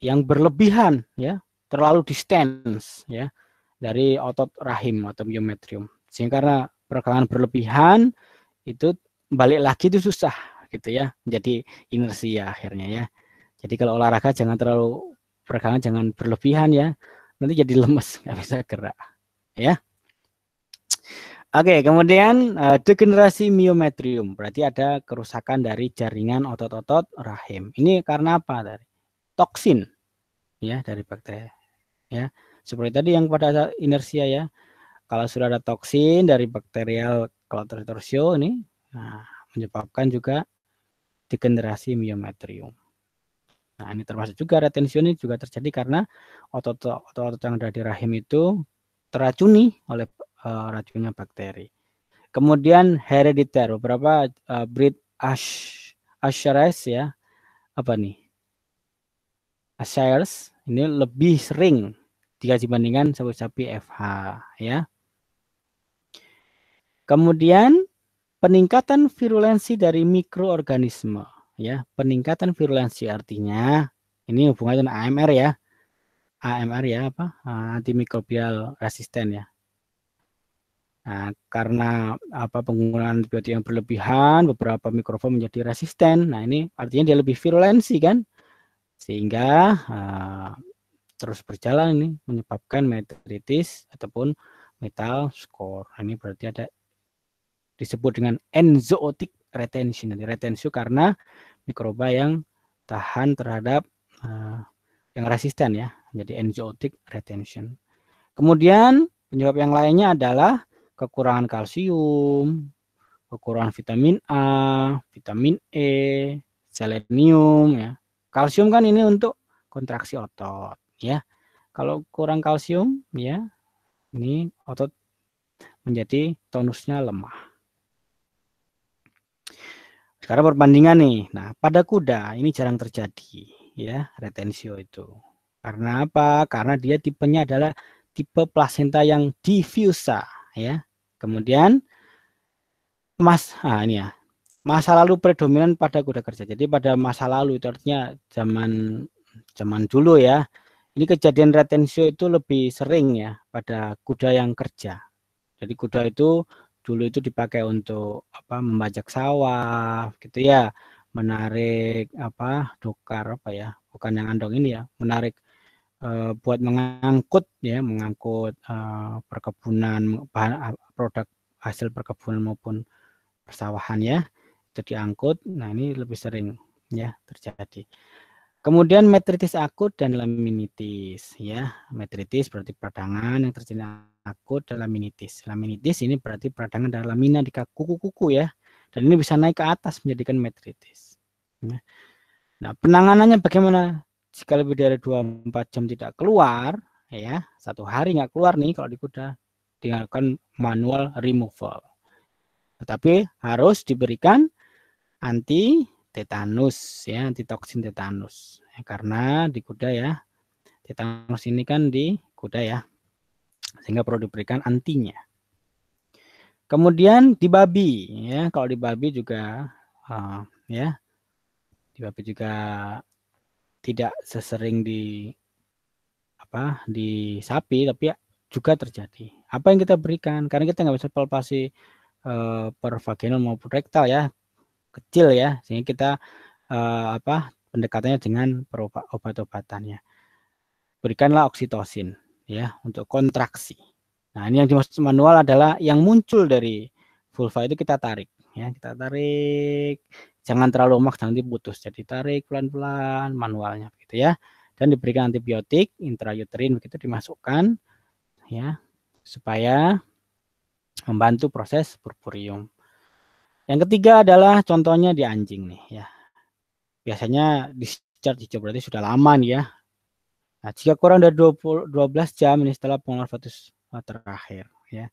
yang berlebihan ya terlalu distance ya dari otot rahim atau myometrium sehingga karena perkelahan berlebihan itu balik lagi itu susah gitu ya jadi inersia akhirnya ya jadi kalau olahraga jangan terlalu perkembangan jangan berlebihan ya nanti jadi lemes [laughs] nggak bisa gerak ya Oke, kemudian eh, degenerasi miometrium berarti ada kerusakan dari jaringan otot-otot rahim. Ini karena apa tadi? toksin ya dari bakteri ya seperti tadi yang pada inersia ya kalau sudah ada toksin dari bakterial kalau torsio ini nah, menyebabkan juga degenerasi miometrium nah ini termasuk juga retensi ini juga terjadi karena otot-otot yang ada di rahim itu teracuni oleh uh, racunnya bakteri kemudian herediter beberapa uh, breed ash Ashares ya apa nih shares ini lebih sering jika dibandingkan sapi-sapi FH ya. Kemudian peningkatan virulensi dari mikroorganisme ya, peningkatan virulensi artinya ini hubungannya dengan AMR ya. AMR ya apa? Antimikrobial resisten ya. Nah, karena apa penggunaan antibiotik yang berlebihan, beberapa mikroba menjadi resisten. Nah, ini artinya dia lebih virulensi kan? sehingga uh, terus berjalan ini menyebabkan metritis ataupun metal score. Nah, ini berarti ada disebut dengan enzootic retention. Jadi retensi karena mikroba yang tahan terhadap uh, yang resisten ya. Jadi enzootic retention. Kemudian penyebab yang lainnya adalah kekurangan kalsium, kekurangan vitamin A, vitamin E, selenium ya. Kalsium kan ini untuk kontraksi otot ya. Kalau kurang kalsium ya ini otot menjadi tonusnya lemah. Sekarang perbandingan nih. Nah, pada kuda ini jarang terjadi ya retensio itu. Karena apa? Karena dia tipenya adalah tipe plasenta yang diffusa ya. Kemudian mas ah ini ya, masa lalu predominan pada kuda kerja. Jadi pada masa lalu itu artinya zaman zaman dulu ya. Ini kejadian retensio itu lebih sering ya pada kuda yang kerja. Jadi kuda itu dulu itu dipakai untuk apa membajak sawah gitu ya, menarik apa dokar apa ya, bukan yang andong ini ya, menarik eh, buat mengangkut ya, mengangkut e, perkebunan bahan produk hasil perkebunan maupun persawahan ya jadi angkut. Nah, ini lebih sering ya terjadi. Kemudian metritis akut dan laminitis ya. Metritis berarti peradangan yang terjadi akut dan laminitis. Laminitis ini berarti peradangan dalam lamina di kuku-kuku ya. Dan ini bisa naik ke atas menjadikan metritis. Ya. Nah, penanganannya bagaimana? Jika lebih dari 24 jam tidak keluar ya, satu hari nggak keluar nih kalau di kuda tinggalkan manual removal. Tetapi harus diberikan anti tetanus ya, anti toksin tetanus. Ya, karena di kuda ya, tetanus ini kan di kuda ya. Sehingga perlu diberikan antinya. Kemudian di babi ya, kalau di babi juga uh, ya. Di babi juga tidak sesering di apa di sapi tapi ya, juga terjadi. Apa yang kita berikan? Karena kita nggak bisa palpasi eh, per vaginal maupun rektal ya kecil ya sehingga kita uh, apa pendekatannya dengan obat-obatannya berikanlah oksitosin ya untuk kontraksi nah ini yang dimaksud manual adalah yang muncul dari vulva itu kita tarik ya kita tarik jangan terlalu maks nanti putus jadi tarik pelan-pelan manualnya gitu ya dan diberikan antibiotik intrauterin begitu dimasukkan ya supaya membantu proses purpurium. Yang ketiga adalah contohnya di anjing nih ya. Biasanya discharge hijau berarti sudah lama nih ya. Nah, jika kurang dari 20, 12 jam ini setelah pengeluaran fetus eh, terakhir ya.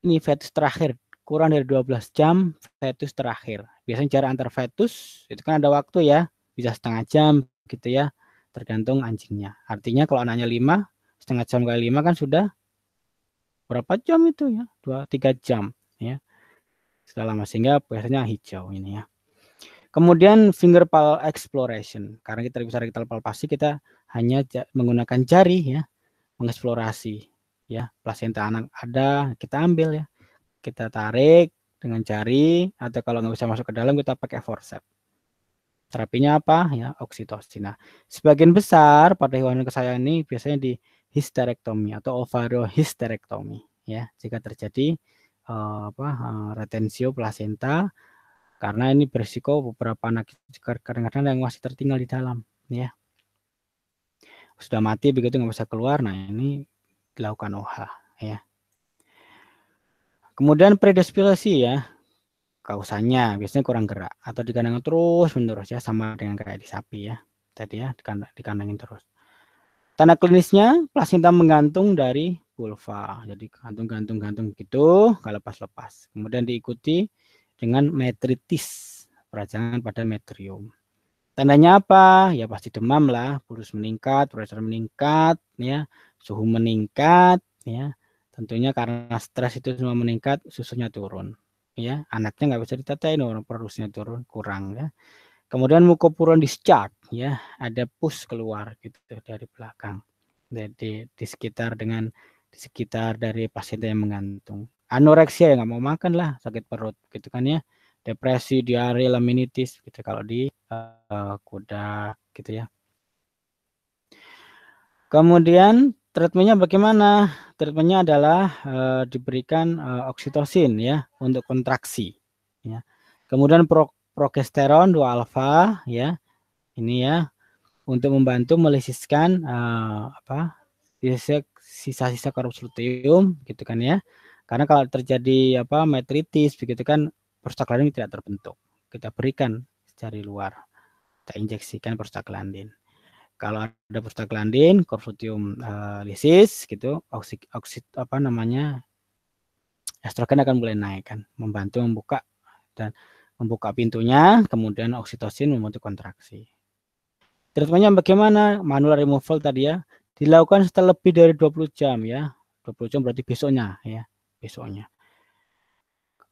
Ini fetus terakhir kurang dari 12 jam fetus terakhir. Biasanya jarak antar fetus itu kan ada waktu ya, bisa setengah jam gitu ya, tergantung anjingnya. Artinya kalau anaknya 5, setengah jam kali 5 kan sudah berapa jam itu ya? 2 3 jam ya sudah lama sehingga biasanya hijau ini ya. Kemudian finger pal exploration. Karena kita bisa kita palpasi kita hanya menggunakan jari ya mengeksplorasi ya plasenta anak ada kita ambil ya. Kita tarik dengan jari atau kalau nggak bisa masuk ke dalam kita pakai forceps. Terapinya apa? Ya, oksitosin. Nah, sebagian besar pada hewan kesayangan ini biasanya di histerektomi atau ovario histerektomi ya jika terjadi uh, apa uh, eh, retensio plasenta karena ini berisiko beberapa anak kadang-kadang yang masih tertinggal di dalam ya sudah mati begitu nggak bisa keluar nah ini dilakukan OH ya kemudian predispirasi ya kausanya biasanya kurang gerak atau dikandangin terus menerus ya sama dengan kayak di sapi ya tadi ya dikandangin terus tanda klinisnya plasenta menggantung dari kulfa. Jadi gantung-gantung-gantung gitu kalau lepas-lepas. Kemudian diikuti dengan metritis, perajangan pada metrium. Tandanya apa? Ya pasti demam lah, burus meningkat, pressure meningkat, ya, suhu meningkat, ya. Tentunya karena stres itu semua meningkat, susunya turun, ya. Anaknya nggak bisa ditetain orang produksinya turun, kurang ya. Kemudian mukopuron discharge, ya, ada pus keluar gitu dari belakang. Jadi di sekitar dengan di sekitar dari pasien yang mengantung Anoreksia yang nggak mau makan lah, sakit perut gitu kan ya. Depresi, diare, laminitis gitu kalau di uh, kuda gitu ya. Kemudian treatmentnya bagaimana? Treatmentnya adalah uh, diberikan uh, oksitosin ya untuk kontraksi. Ya. Kemudian pro progesteron 2 alfa ya ini ya untuk membantu melisiskan uh, apa sisa-sisa korpus luteum gitu kan ya. Karena kalau terjadi apa metritis begitu kan prostaglandin tidak terbentuk. Kita berikan dari luar. Kita injeksikan prostaglandin. Kalau ada prostaglandin, korpus uh, eh, lisis gitu, oksid, oksid apa namanya? estrogen akan mulai naik kan, membantu membuka dan membuka pintunya, kemudian oksitosin membantu kontraksi. Treatmentnya bagaimana? Manual removal tadi ya, dilakukan setelah lebih dari 20 jam ya. 20 jam berarti besoknya ya, besoknya.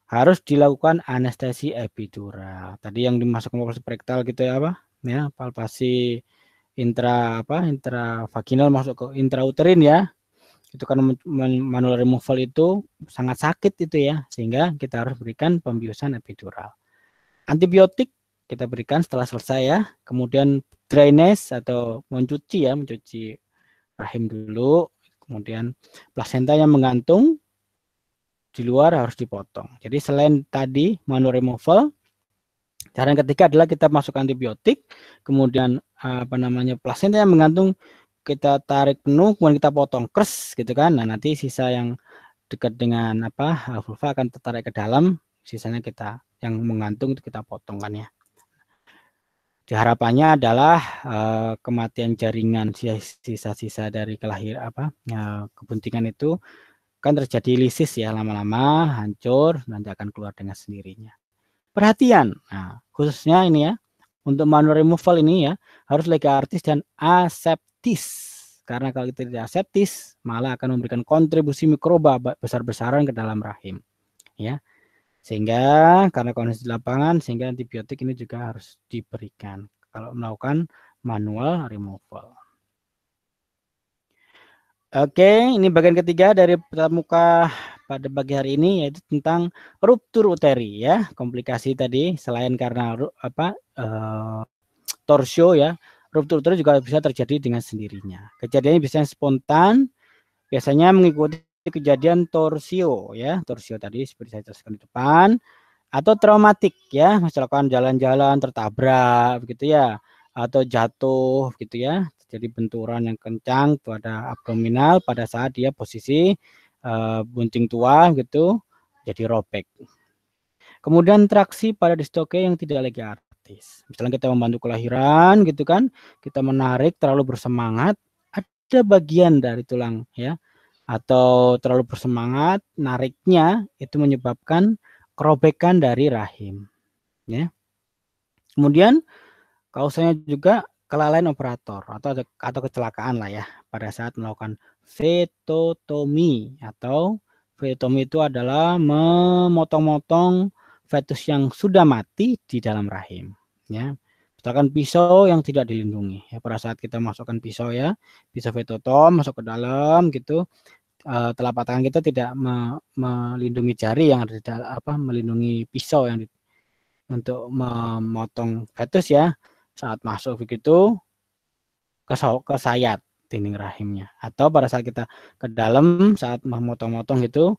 Harus dilakukan anestesi epidural. Tadi yang dimasukkan palpasi rektal gitu ya apa? Ya, palpasi intra apa? intravaginal masuk ke intrauterin ya. Itu kan manual removal itu sangat sakit itu ya, sehingga kita harus berikan pembiusan epidural. Antibiotik kita berikan setelah selesai ya. Kemudian dryness atau mencuci ya, mencuci rahim dulu, kemudian plasenta yang menggantung di luar harus dipotong. Jadi selain tadi manual removal, cara yang ketiga adalah kita masukkan antibiotik, kemudian eh, apa namanya plasenta yang menggantung kita tarik penuh, kemudian kita potong kers gitu kan. Nah nanti sisa yang dekat dengan apa vulva akan tertarik ke dalam, sisanya kita yang menggantung itu kita potongkan ya. Diharapannya adalah uh, kematian jaringan sisa-sisa dari kelahir apa uh, kebuntingan itu kan terjadi lisis ya lama-lama hancur nanti akan keluar dengan sendirinya. Perhatian, nah, khususnya ini ya untuk manual removal ini ya harus lega artis dan aseptis karena kalau kita tidak aseptis malah akan memberikan kontribusi mikroba besar-besaran ke dalam rahim. Ya, sehingga karena kondisi lapangan sehingga antibiotik ini juga harus diberikan kalau melakukan manual removal. Oke, ini bagian ketiga dari tatap pada pagi hari ini yaitu tentang ruptur uteri ya, komplikasi tadi selain karena apa eh, torsio ya, ruptur uteri juga bisa terjadi dengan sendirinya. Kejadiannya biasanya spontan, biasanya mengikuti seperti kejadian torsio ya, torsio tadi seperti saya jelaskan di depan atau traumatik ya, misalkan jalan-jalan, tertabrak begitu ya, atau jatuh gitu ya. Jadi benturan yang kencang pada abdominal pada saat dia posisi uh, eh, bunting tua gitu jadi robek. Kemudian traksi pada distoke yang tidak lagi artis Misalnya kita membantu kelahiran gitu kan, kita menarik terlalu bersemangat, ada bagian dari tulang ya atau terlalu bersemangat, nariknya itu menyebabkan kerobekan dari rahim. Ya. Kemudian kausanya juga kelalaian operator atau atau kecelakaan lah ya pada saat melakukan fetotomi atau fetotomi itu adalah memotong-motong fetus yang sudah mati di dalam rahim ya misalkan pisau yang tidak dilindungi ya pada saat kita masukkan pisau ya pisau fetotom masuk ke dalam gitu Eh, telapak tangan kita tidak me melindungi jari yang ada di dalam, apa melindungi pisau yang di, untuk memotong fetus ya saat masuk begitu ke, ke sayat dinding rahimnya atau pada saat kita ke dalam saat memotong-motong itu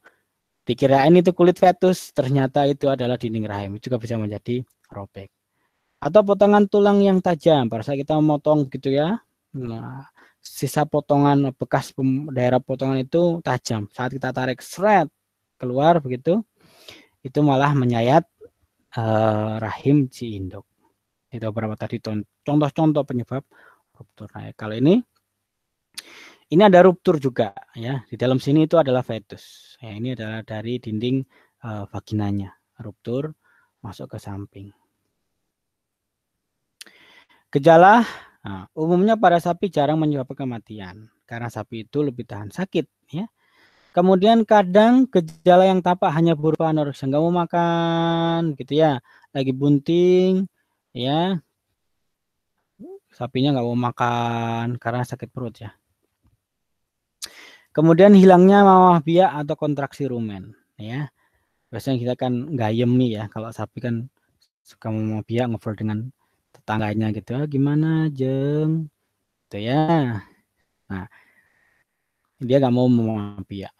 dikirain itu kulit fetus ternyata itu adalah dinding rahim juga bisa menjadi robek atau potongan tulang yang tajam pada saat kita memotong gitu ya nah, sisa potongan bekas daerah potongan itu tajam. Saat kita tarik seret keluar begitu, itu malah menyayat eh, rahim si induk. Itu beberapa tadi contoh-contoh penyebab ruptur. Nah, kalau ini ini ada ruptur juga ya. Di dalam sini itu adalah fetus. Ya, ini adalah dari dinding eh, vaginanya. Ruptur masuk ke samping. Gejala Nah, umumnya para sapi jarang menyebabkan kematian karena sapi itu lebih tahan sakit ya. Kemudian kadang gejala yang tampak hanya berupa anoreksia, nggak mau makan gitu ya, lagi bunting ya. Sapinya nggak mau makan karena sakit perut ya. Kemudian hilangnya mawah biak atau kontraksi rumen ya. Biasanya kita kan nggak yemi ya kalau sapi kan suka mau biak ngover dengan tetangganya gitu ah, gimana jeng itu ya nah dia nggak mau memapi ya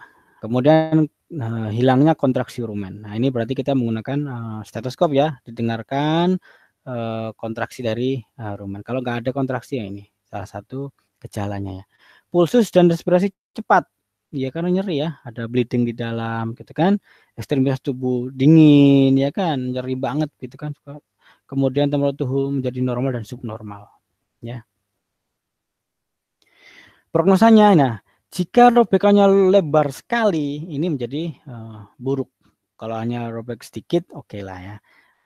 kemudian uh, hilangnya kontraksi rumen nah ini berarti kita menggunakan uh, stetoskop ya didengarkan uh, kontraksi dari uh, rumen kalau nggak ada kontraksi ya ini salah satu gejalanya ya pulsus dan respirasi cepat ya karena nyeri ya ada bleeding di dalam gitu kan ekstremitas tubuh dingin ya kan nyeri banget gitu kan kemudian temperatur suhu menjadi normal dan subnormal ya prognosanya nah jika robekannya lebar sekali ini menjadi uh, buruk kalau hanya robek sedikit oke okay lah ya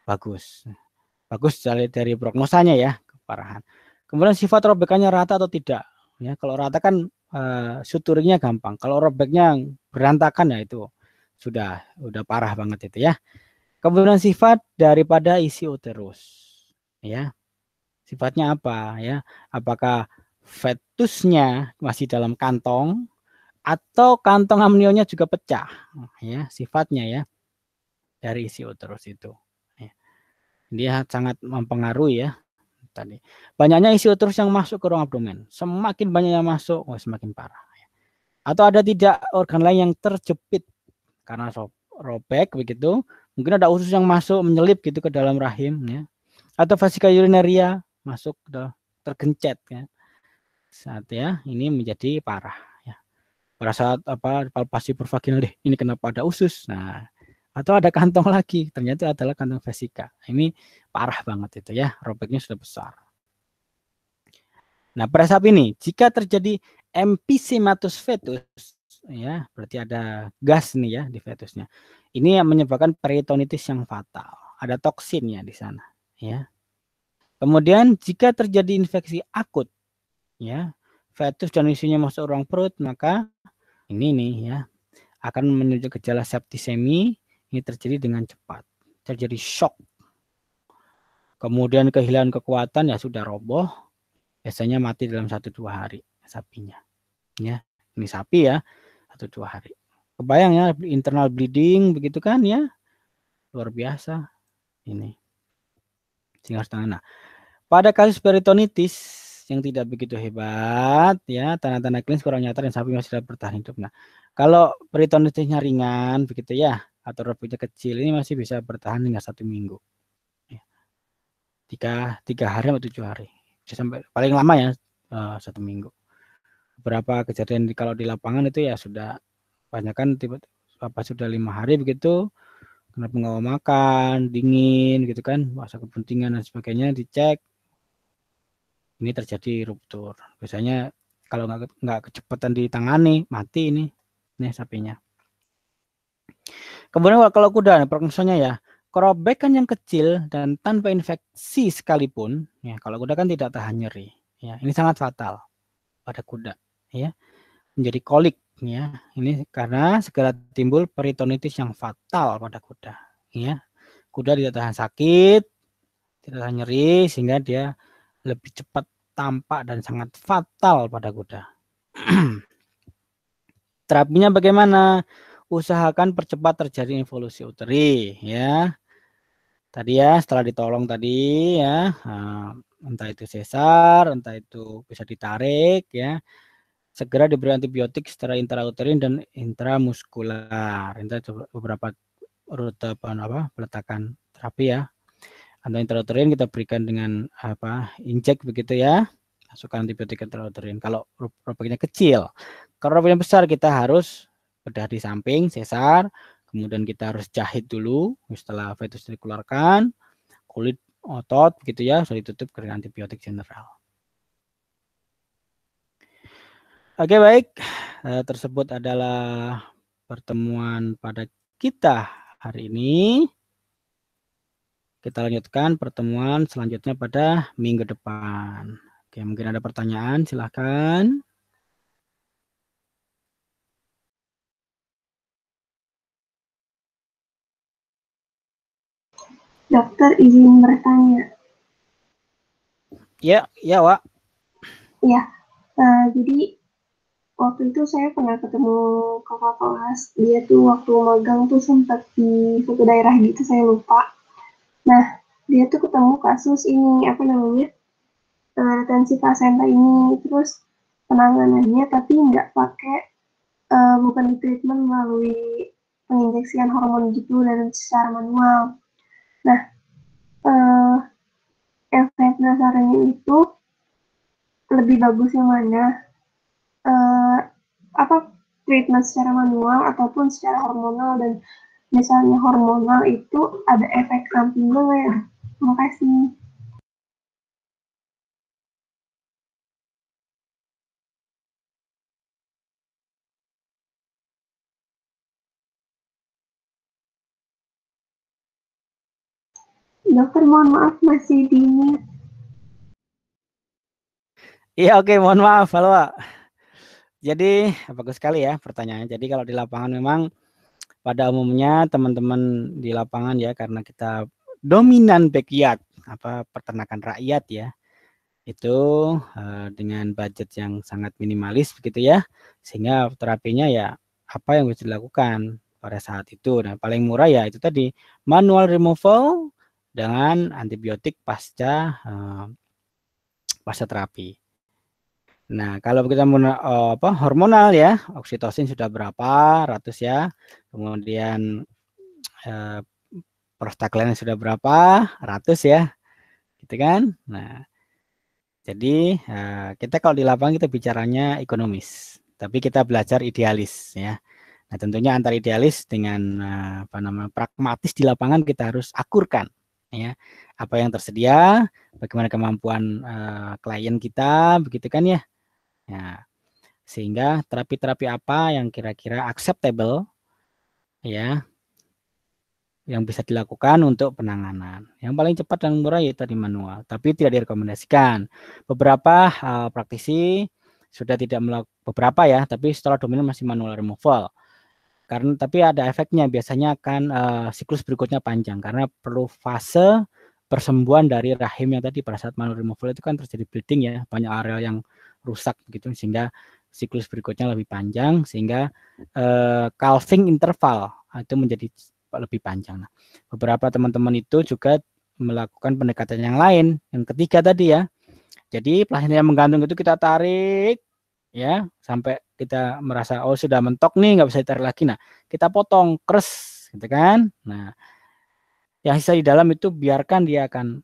bagus bagus dari, dari prognosanya ya keparahan kemudian sifat robekannya rata atau tidak ya kalau rata kan uh, eh, suturingnya gampang kalau robeknya berantakan ya itu sudah udah parah banget itu ya Kemudian sifat daripada isi uterus. Ya. Sifatnya apa ya? Apakah fetusnya masih dalam kantong atau kantong amnionya juga pecah ya sifatnya ya dari isi uterus itu ya. dia sangat mempengaruhi ya tadi banyaknya isi uterus yang masuk ke ruang abdomen semakin banyak yang masuk oh, semakin parah ya. atau ada tidak organ lain yang terjepit karena robek begitu Mungkin ada usus yang masuk menyelip gitu ke dalam rahim ya. Atau fasika urinaria masuk tergencet ya. Saat ya ini menjadi parah ya. Pada saat apa palpasi pervaginal deh, ini kenapa ada usus? Nah, atau ada kantong lagi, ternyata adalah kantong vesika. Nah, ini parah banget itu ya, robeknya sudah besar. Nah, pada saat ini jika terjadi empisimatus fetus ya berarti ada gas nih ya di fetusnya ini yang menyebabkan peritonitis yang fatal ada toksinnya di sana ya kemudian jika terjadi infeksi akut ya fetus dan isinya masuk ruang perut maka ini nih ya akan menuju gejala septisemi ini terjadi dengan cepat terjadi shock kemudian kehilangan kekuatan ya sudah roboh biasanya mati dalam satu dua hari sapinya ya ini sapi ya atau dua hari. Kebayang ya internal bleeding begitu kan ya luar biasa ini. tinggal setengah. Nah, pada kasus peritonitis yang tidak begitu hebat ya tanda-tanda klinis kurang nyata dan sapi masih dapat bertahan hidup. Nah, kalau peritonitisnya ringan begitu ya atau rebutnya kecil ini masih bisa bertahan hingga satu minggu. Ya. Tiga, tiga hari atau tujuh hari. Bisa sampai paling lama ya eh, satu minggu berapa kejadian di, kalau di lapangan itu ya sudah banyak kan tiba tiba sudah lima hari begitu karena nggak makan dingin gitu kan masa kepentingan dan sebagainya dicek ini terjadi ruptur biasanya kalau nggak nggak kecepatan ditangani mati ini nih sapinya kemudian kalau kuda prosesnya ya Kerobek kan yang kecil dan tanpa infeksi sekalipun, ya kalau kuda kan tidak tahan nyeri. Ya, ini sangat fatal pada kuda ya menjadi kolik ya ini karena segera timbul peritonitis yang fatal pada kuda ya kuda tidak tahan sakit tidak tahan nyeri sehingga dia lebih cepat tampak dan sangat fatal pada kuda [clears throat] terapinya bagaimana usahakan percepat terjadi evolusi uteri ya tadi ya setelah ditolong tadi ya eh, entah itu sesar entah itu bisa ditarik ya segera diberi antibiotik secara intrauterin dan intramuskular. Ini beberapa rute apa peletakan terapi ya. Atau intrauterin kita berikan dengan apa injek begitu ya. Masukkan antibiotik intrauterin. Kalau robeknya kecil, kalau robeknya besar kita harus bedah di samping, sesar, kemudian kita harus jahit dulu setelah fetus dikeluarkan, kulit otot begitu ya, sudah ditutup dengan antibiotik general. Oke baik, eh, tersebut adalah pertemuan pada kita hari ini. Kita lanjutkan pertemuan selanjutnya pada minggu depan. Oke, mungkin ada pertanyaan, silahkan. Dokter izin bertanya. Ya, ya, Wak. Ya, uh, jadi waktu itu saya pernah ketemu kakak kelas dia tuh waktu magang tuh sempat di suatu daerah gitu saya lupa nah dia tuh ketemu kasus ini apa namanya eh, retensi placenta ini terus penanganannya tapi nggak pakai uh, bukan treatment melalui penginjeksian hormon gitu dan secara manual nah uh, efek dasarnya itu lebih bagus yang mana apa treatment secara manual ataupun secara hormonal dan misalnya hormonal itu ada efek samping sampingnya ya. Terima kasih. Dokter, mohon maaf masih dingin Iya, oke, mohon maaf. Halo, Pak. Jadi bagus sekali ya pertanyaannya. Jadi kalau di lapangan memang pada umumnya teman-teman di lapangan ya karena kita dominan backyard apa peternakan rakyat ya itu uh, dengan budget yang sangat minimalis begitu ya sehingga terapinya ya apa yang bisa dilakukan pada saat itu nah paling murah ya itu tadi manual removal dengan antibiotik pasca uh, pasca terapi Nah, kalau kita uh, apa hormonal ya, oksitosin sudah berapa ratus ya, kemudian eh, prostaglandin sudah berapa ratus ya, gitu kan? Nah, jadi eh, kita kalau di lapangan kita bicaranya ekonomis, tapi kita belajar idealis ya. Nah, tentunya antar idealis dengan eh, apa namanya pragmatis di lapangan kita harus akurkan ya apa yang tersedia, bagaimana kemampuan uh, klien kita, begitu kan ya ya sehingga terapi-terapi apa yang kira-kira acceptable ya yang bisa dilakukan untuk penanganan. Yang paling cepat dan murah yaitu tadi manual, tapi tidak direkomendasikan. Beberapa uh, praktisi sudah tidak melakukan beberapa ya, tapi setelah dominan masih manual removal. Karena tapi ada efeknya biasanya akan uh, siklus berikutnya panjang karena perlu fase persembuhan dari rahim yang tadi pada saat manual removal itu kan terjadi bleeding ya, banyak areal yang rusak begitu sehingga siklus berikutnya lebih panjang sehingga eh, calving interval itu menjadi lebih panjang. Nah, beberapa teman-teman itu juga melakukan pendekatan yang lain, yang ketiga tadi ya. Jadi plasenta menggantung itu kita tarik ya sampai kita merasa oh sudah mentok nih nggak bisa ditarik lagi. Nah kita potong kres gitu kan. Nah yang sisa di dalam itu biarkan dia akan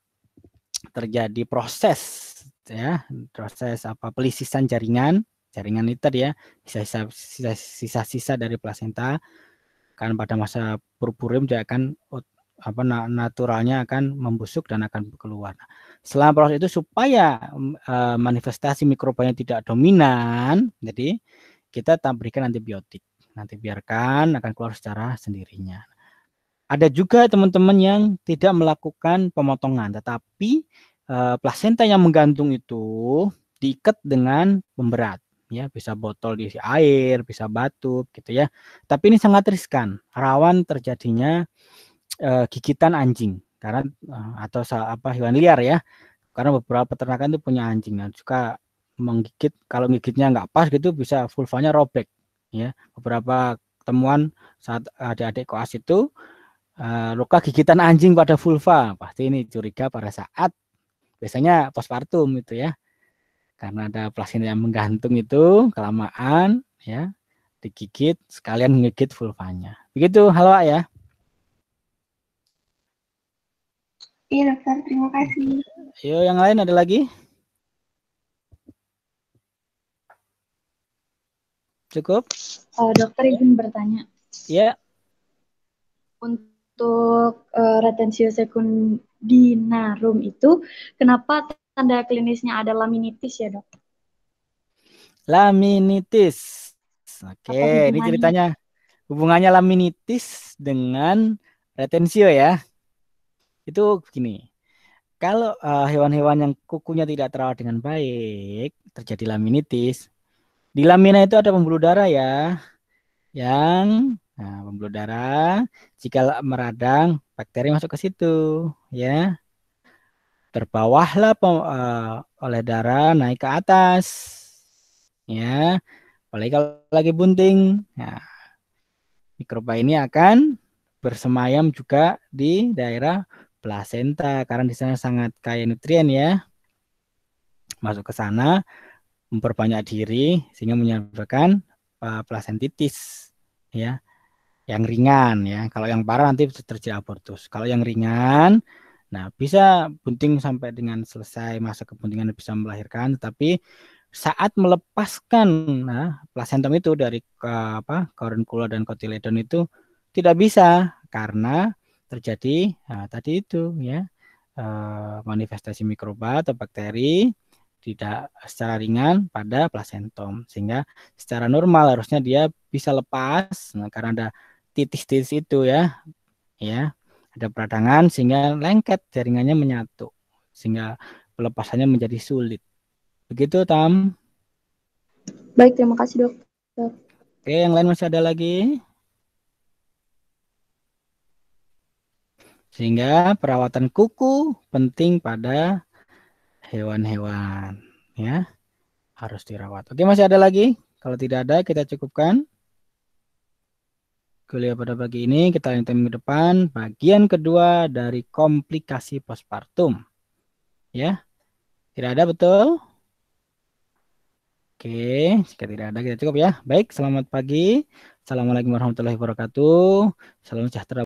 terjadi proses ya proses apa pelisisan jaringan jaringan itu ya sisa-sisa sisa-sisa dari plasenta kan pada masa purpurium dia akan apa naturalnya akan membusuk dan akan keluar. Selama proses itu supaya e, manifestasi mikrobanya tidak dominan, jadi kita berikan antibiotik. Nanti biarkan akan keluar secara sendirinya. Ada juga teman-teman yang tidak melakukan pemotongan, tetapi Eh, plasenta yang menggantung itu diikat dengan pemberat ya bisa botol diisi air bisa batu, gitu ya tapi ini sangat riskan rawan terjadinya uh, gigitan anjing karena uh, atau apa hewan liar ya karena beberapa peternakan itu punya anjing dan suka menggigit kalau gigitnya nggak pas gitu bisa vulvanya robek ya beberapa temuan saat adik-adik koas itu uh, luka gigitan anjing pada vulva pasti ini curiga pada saat biasanya postpartum itu ya karena ada plasenta yang menggantung itu kelamaan ya digigit sekalian ngekit vulvanya begitu halo ya Iya dokter, terima kasih. Yo, yang lain ada lagi? Cukup? Uh, dokter izin bertanya. Iya. Untuk uh, eh, retensio sekund dinarum itu kenapa tanda klinisnya ada laminitis ya dok? Laminitis. Oke, ini ceritanya hubungannya laminitis dengan retensio ya. Itu begini. Kalau eh, hewan-hewan uh, yang kukunya tidak terawat dengan baik, terjadi laminitis. Di lamina itu ada pembuluh darah ya yang Nah, pembuluh darah jika meradang, bakteri masuk ke situ, ya. Terbawahlah uh, oleh darah naik ke atas. Ya. Apalagi kalau lagi bunting. Nah, mikroba ini akan bersemayam juga di daerah plasenta karena di sana sangat kaya nutrien ya. Masuk ke sana memperbanyak diri sehingga menyebabkan uh, plasentitis ya yang ringan ya. Kalau yang parah nanti terjadi abortus. Kalau yang ringan nah bisa bunting sampai dengan selesai masa kebuntingan bisa melahirkan tetapi saat melepaskan nah plasentum itu dari ke, apa korunkula dan kotiledon itu tidak bisa karena terjadi nah, tadi itu ya eh, manifestasi mikroba atau bakteri tidak secara ringan pada plasentom sehingga secara normal harusnya dia bisa lepas nah, karena ada titis-titis itu ya. Ya, ada peradangan sehingga lengket jaringannya menyatu sehingga pelepasannya menjadi sulit. Begitu Tam. Baik, terima kasih dokter. Oke, yang lain masih ada lagi? Sehingga perawatan kuku penting pada hewan-hewan ya harus dirawat. Oke, masih ada lagi? Kalau tidak ada kita cukupkan kuliah pada pagi ini. Kita lanjutkan minggu depan bagian kedua dari komplikasi postpartum. Ya. Tidak ada betul? Oke, jika tidak ada kita cukup ya. Baik, selamat pagi. Assalamualaikum warahmatullahi wabarakatuh. Salam sejahtera.